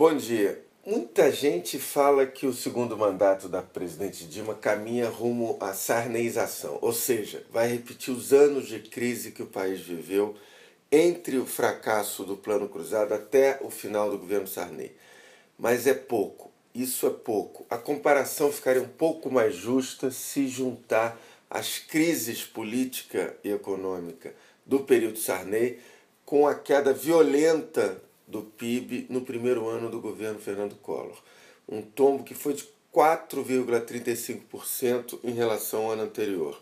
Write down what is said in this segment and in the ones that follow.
Bom dia. Muita gente fala que o segundo mandato da presidente Dilma caminha rumo à sarneização, ou seja, vai repetir os anos de crise que o país viveu entre o fracasso do Plano Cruzado até o final do governo Sarney. Mas é pouco, isso é pouco. A comparação ficaria um pouco mais justa se juntar as crises política e econômica do período Sarney com a queda violenta do PIB no primeiro ano do governo Fernando Collor, um tombo que foi de 4,35% em relação ao ano anterior.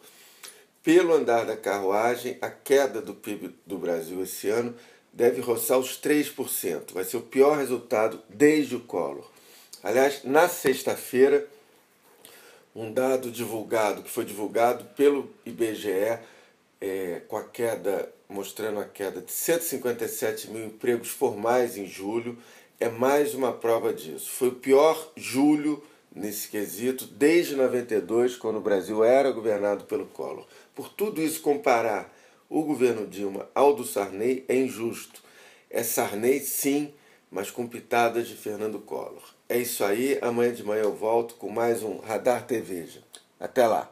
Pelo andar da carruagem, a queda do PIB do Brasil esse ano deve roçar os 3%. Vai ser o pior resultado desde o Collor. Aliás, na sexta-feira, um dado divulgado, que foi divulgado pelo IBGE, é, com a queda, mostrando a queda de 157 mil empregos formais em julho, é mais uma prova disso. Foi o pior julho nesse quesito desde 92, quando o Brasil era governado pelo Collor. Por tudo isso, comparar o governo Dilma ao do Sarney é injusto. É Sarney, sim, mas com pitadas de Fernando Collor. É isso aí, amanhã de manhã eu volto com mais um Radar TV. Até lá!